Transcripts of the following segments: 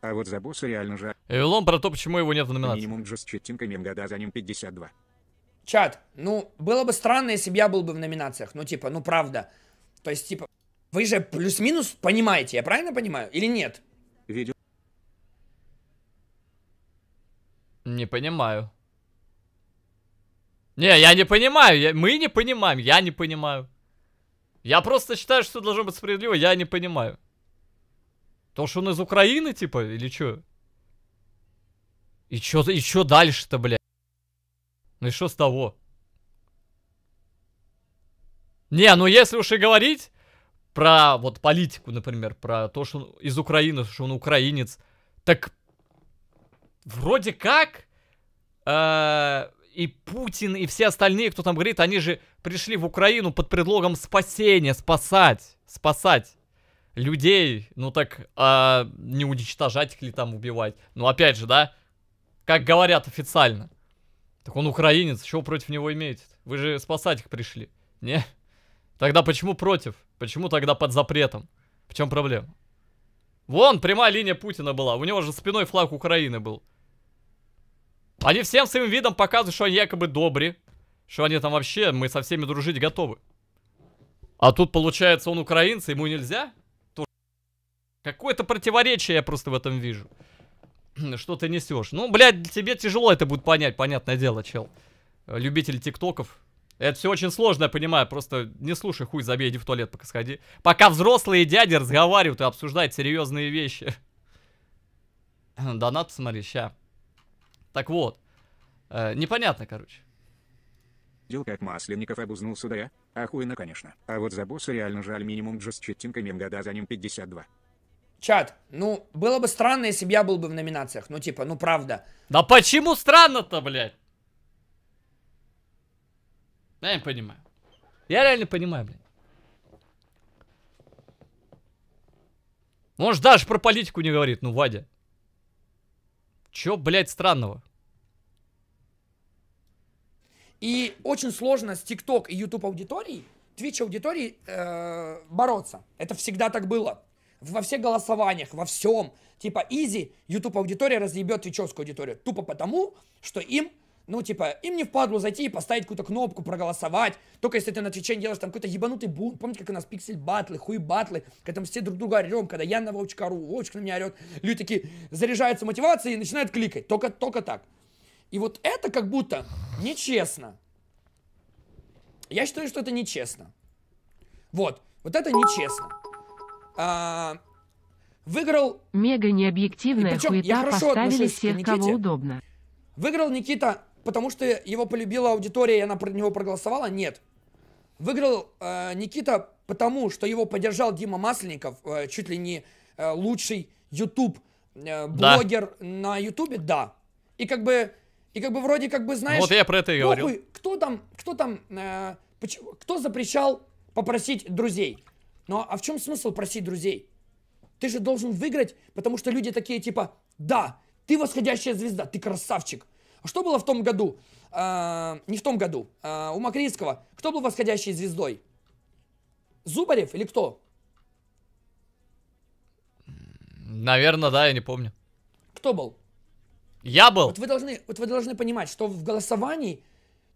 А вот за босса реально же. Вавилон про то, почему его нет в номинации. Минимум же с читинками года а за ним 52. Чат, ну, было бы странно, если бы я был бы в номинациях. Ну, типа, ну, правда. То есть, типа, вы же плюс-минус понимаете, я правильно понимаю? Или нет? Видео. Не понимаю. Не, я не понимаю. Я, мы не понимаем, я не понимаю. Я просто считаю, что должно быть справедливо, я не понимаю. То, что он из Украины, типа, или чё? И чё, и чё дальше-то, блядь? Ну и что с того? Не, ну если уж и говорить про вот политику, например, про то, что он из Украины, что он украинец, так вроде как э, и Путин, и все остальные, кто там говорит, они же пришли в Украину под предлогом спасения, спасать, спасать людей, ну так, а не уничтожать их ли там убивать? Ну опять же, да, как говорят официально. Так он украинец, чего против него имеете? Вы же спасать их пришли, не? Тогда почему против? Почему тогда под запретом? В чем проблема? Вон прямая линия Путина была, у него же спиной флаг Украины был. Они всем своим видом показывают, что они якобы добры, что они там вообще, мы со всеми дружить готовы. А тут получается он украинец, ему нельзя? Какое-то противоречие я просто в этом вижу. Что ты несешь? Ну, блядь, тебе тяжело это будет понять, понятное дело, чел. Э, любитель тиктоков. Это все очень сложно, я понимаю. Просто не слушай, хуй забей, иди в туалет пока сходи. Пока взрослые дяди разговаривают и обсуждают серьезные вещи. Донат, смотри, ща. Так вот. Э, непонятно, короче. Дел как Масленников обузнул сюда я, Охуенно, конечно. А вот за босса реально жаль минимум джаз читтинг и за ним 52. Чат, ну, было бы странно, если бы я был бы в номинациях. Ну, типа, ну, правда. Да почему странно-то, блядь? Я не понимаю. Я реально понимаю, блядь. Он же даже про политику не говорит, ну, Вадя. Чё, блядь, странного? И очень сложно с ТикТок и Ютуб аудиторией, Твич аудиторией э, бороться. Это всегда так было во всех голосованиях, во всем. Типа, изи, YouTube аудитория разъебет твичевскую аудиторию. Тупо потому, что им ну, типа, им не впадло зайти и поставить какую-то кнопку, проголосовать. Только если ты на Твиче делаешь там какой-то ебанутый бунт. Помните, как у нас пиксель батлы, хуй батлы, когда там все друг друга орем, когда я на Вовчика ору, Вовчик на меня орет. Люди такие заряжаются мотивацией и начинают кликать. Только, только так. И вот это как будто нечестно. Я считаю, что это нечестно. Вот. Вот это нечестно. А, выиграл... Мега необъективная причем, хуета я хорошо поставили всех, кого удобно. Выиграл Никита, потому что его полюбила аудитория, и она про него проголосовала? Нет. Выиграл э, Никита, потому что его поддержал Дима Масленников, э, чуть ли не э, лучший YouTube э, да. на Ютубе, да. И как бы, и как бы вроде как бы знаешь. Вот я про это и похуй, Кто там, кто там, э, почему, кто запрещал попросить друзей? Ну а в чем смысл просить друзей? Ты же должен выиграть, потому что люди такие типа, да, ты восходящая звезда, ты красавчик. А что было в том году? А, не в том году. А, у Макринского. Кто был восходящей звездой? Зубарев или кто? Наверное, да, я не помню. Кто был? Я был. Вот вы должны, вот вы должны понимать, что в голосовании,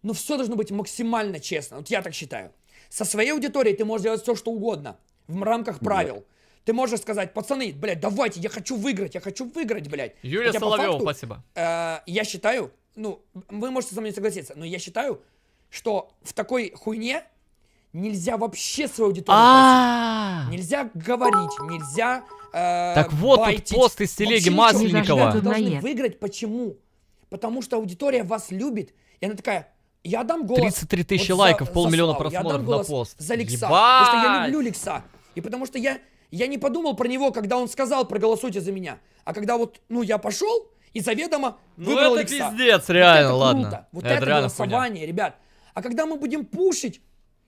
ну, все должно быть максимально честно. Вот я так считаю. Со своей аудиторией ты можешь делать все, что угодно. В рамках правил. Да. Ты можешь сказать, пацаны, блядь, давайте, я хочу выиграть, я хочу выиграть, блядь. Юрия Хотя, Соловьева, спасибо. Э, я считаю, ну, вы можете со мной согласиться, но я считаю, что в такой хуйне нельзя вообще свою аудиторию Нельзя говорить, нельзя э, Так вот, байтить. тут пост из телеги Масленникова. Вы должны выиграть, почему? Потому что аудитория вас любит, и она такая, я дам голос... 33 тысячи вот лайков, за, полмиллиона за просмотров я дам голос на пост. за Лекса. Ебать! Потому что я люблю Лекса. И потому что я, я не подумал про него, когда он сказал проголосуйте за меня. А когда вот, ну, я пошел и заведомо ну выбрал Ну это Лекса. пиздец, реально, вот это ладно. Круто. Вот это, это голосование, хуйня. ребят. А когда мы будем пушить,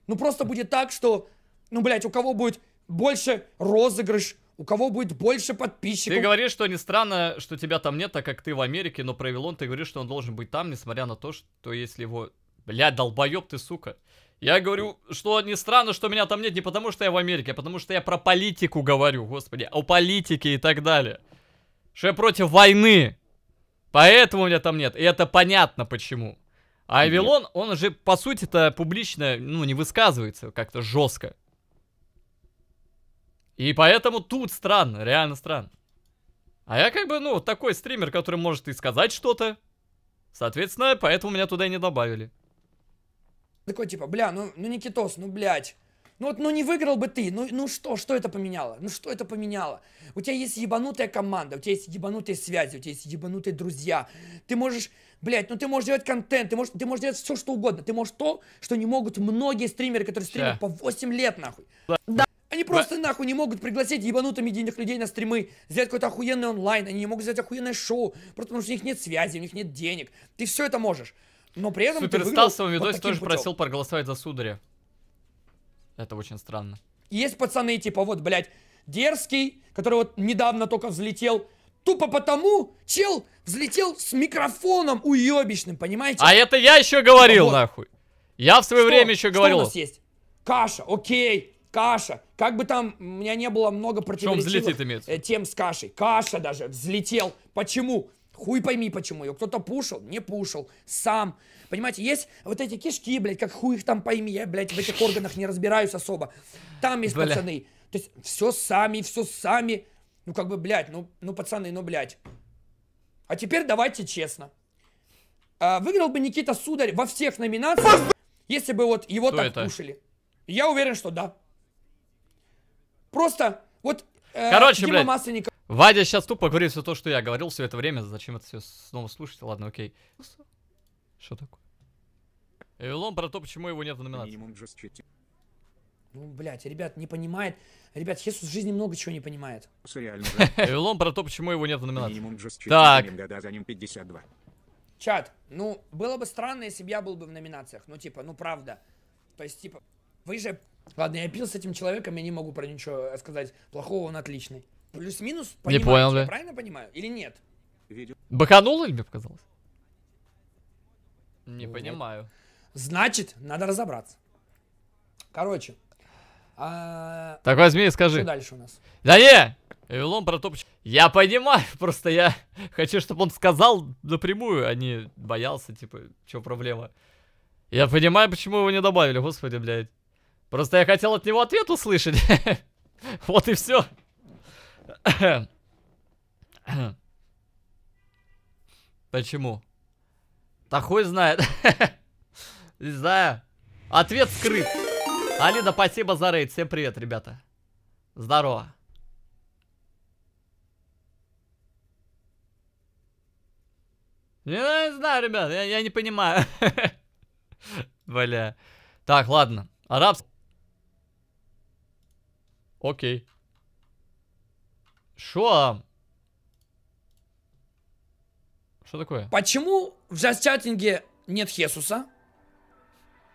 ну просто будет так, что, ну, блядь, у кого будет больше розыгрыш, у кого будет больше подписчиков. Ты говоришь, что не странно, что тебя там нет, так как ты в Америке, но про Вилон ты говоришь, что он должен быть там, несмотря на то, что если его Бля, долбоеб ты, сука. Я говорю, что не странно, что меня там нет, не потому что я в Америке, а потому что я про политику говорю, господи, о политике и так далее. Что я против войны. Поэтому меня там нет. И это понятно почему. А Авилон, он же, по сути-то, публично, ну, не высказывается как-то жестко. И поэтому тут странно, реально странно. А я как бы, ну, такой стример, который может и сказать что-то. Соответственно, поэтому меня туда и не добавили. Такой типа, бля, ну, ну Никитос, ну блядь. Ну вот, ну не выиграл бы ты, ну, ну что, что это поменяло? Ну что это поменяло? У тебя есть ебанутая команда, у тебя есть ебанутые связи, у тебя есть ебанутые друзья. Ты можешь, блядь, ну ты можешь делать контент, ты можешь, ты можешь делать все, что угодно. Ты можешь то, что не могут многие стримеры, которые стримят по 8 лет, нахуй. Да. Они просто нахуй не могут пригласить ебанутыми денег людей на стримы, взять какой-то охуенный онлайн, они не могут взять охуенное шоу, просто потому что у них нет связи, у них нет денег. Ты все это можешь. Но при этом Суперстал в своем видосе вот тоже путем. просил проголосовать за сударя. Это очень странно. Есть пацаны типа вот, блядь, Дерзкий, который вот недавно только взлетел, тупо потому чел взлетел с микрофоном уебищным, понимаете? А это я еще говорил, вот. нахуй. Я в свое что? время еще говорил. Что у нас есть? Каша, окей, каша. Как бы там у меня не было много противоречивых взлетит, э, имеется? тем с кашей. Каша даже взлетел. Почему? Хуй пойми, почему ее. Кто-то пушил, не пушил, сам. Понимаете, есть вот эти кишки, блядь, как хуй их там пойми. Я, блядь, в этих органах не разбираюсь особо. Там есть Бля. пацаны. То есть все сами, все сами. Ну как бы, блядь, ну, ну пацаны, ну блядь. А теперь давайте честно. А, выиграл бы Никита Сударь во всех номинациях, если бы вот его Кто так это? кушали. Я уверен, что да. Просто вот э, Короче, Дима блядь. Масленников... Вадя сейчас тупо говорит все то, что я говорил все это время. Зачем это все снова слушать? Ладно, окей. Что такое? Эвилон про то, почему его нет в номинации. Ну, блядь, ребят, не понимает. Ребят, Хесус в жизни много чего не понимает. Эвилон про то, почему его нет в номинации. Так. Чат, ну, было бы странно, если бы я был бы в номинациях. Ну, типа, ну, правда. То есть, типа, вы же... Ладно, я пил с этим человеком, я не могу про ничего э, сказать плохого, он отличный. Плюс-минус Не понял, да. правильно понимаю? Или нет? Баканул или мне показалось? Не понимаю. Значит, надо разобраться. Короче. А... Так возьми и скажи. Что дальше у нас? Да не! Вавилон э, про Я понимаю, просто я хочу, чтобы он сказал напрямую, а не боялся, типа, что проблема. Я понимаю, почему его не добавили, господи, блядь. Просто я хотел от него ответ услышать. вот и все. Почему? Да хуй знает. Не знаю. Ответ скрыт. Алина, спасибо за рейд. Всем привет, ребята. Здорово. Я не знаю, ребят, я, я не понимаю. Бля. Так, ладно. Араб. Окей. Шо? Что такое? Почему в джаз-чатинге нет Хесуса?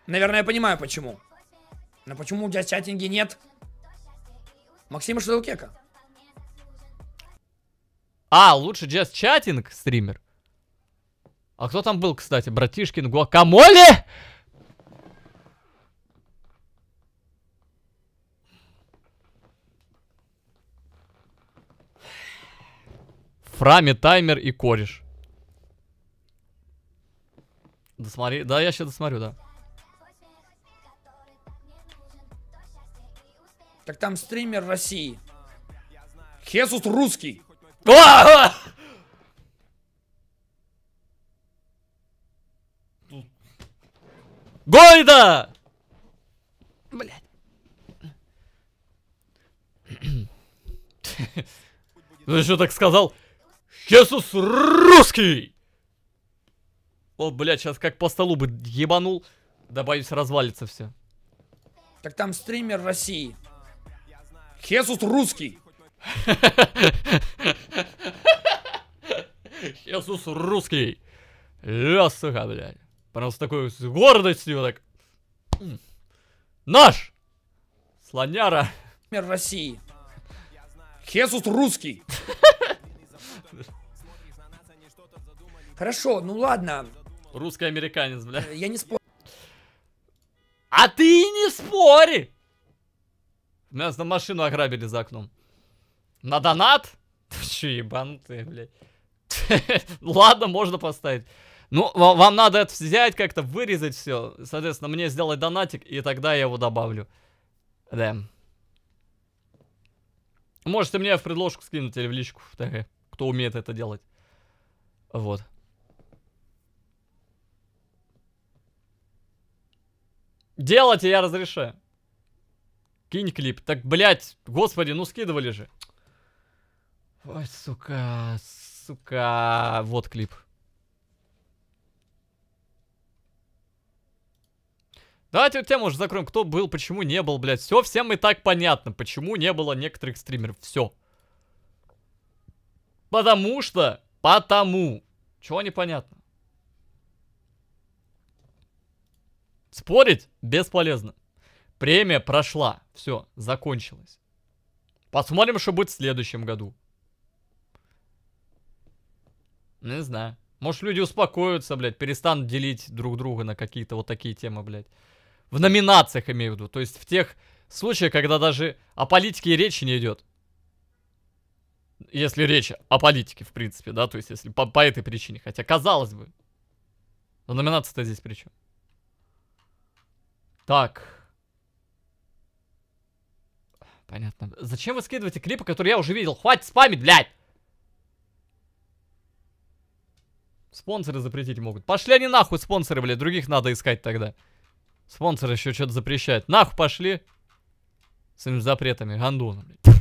Наверное, я понимаю, почему. Но почему в джаз-чатинге нет Максима Шадалкека? А, лучше джаз-чатинг стример. А кто там был, кстати? Братишкин, Гуакамоле? Фраме таймер и кореш. Досмотри. Да, я сейчас досмотрю, да. Так там стример России. Хесус русский. Гойда! Блять. Ну что так сказал? Хесус русский! О, блядь, сейчас как по столу бы ебанул. Да, боюсь, развалится все. Так там стример России. Хесус русский. Хесус русский. Я, сука, блядь. Прям с такой с гордостью так. Наш! Слоняра. Мир России. Хесус русский. Хорошо, ну ладно. Русский американец, бля. Я не спорю. А ты не спори! Нас на машину ограбили за окном. На донат? Ты че, ебанутые, блядь. Ладно, можно поставить. Ну, вам надо это взять, как-то вырезать все. Соответственно, мне сделать донатик, и тогда я его добавлю. Да. Можете мне в предложку скинуть или в личку. Так кто умеет это делать. Вот. Делайте, я разрешаю. Кинь клип. Так, блядь, господи, ну скидывали же. Ой, сука, сука. Вот клип. Давайте эту тему уже закроем. Кто был, почему не был, блядь. Все, всем и так понятно, почему не было некоторых стримеров. Все. Потому что... Потому. Чего непонятно? Спорить бесполезно. Премия прошла. Все, закончилось. Посмотрим, что будет в следующем году. Не знаю. Может, люди успокоятся, блядь, перестанут делить друг друга на какие-то вот такие темы, блядь. В номинациях имею в виду. То есть в тех случаях, когда даже о политике и речи не идет если речь о политике, в принципе, да, то есть если по, по этой причине, хотя казалось бы, но номинация-то здесь при чем? Так. Понятно. Зачем вы скидываете клипы, которые я уже видел? Хватит спамить, блядь! Спонсоры запретить могут. Пошли они нахуй, спонсоры, блядь. Других надо искать тогда. Спонсоры еще что-то запрещают. Нахуй пошли. С этими запретами. Гандона, блядь.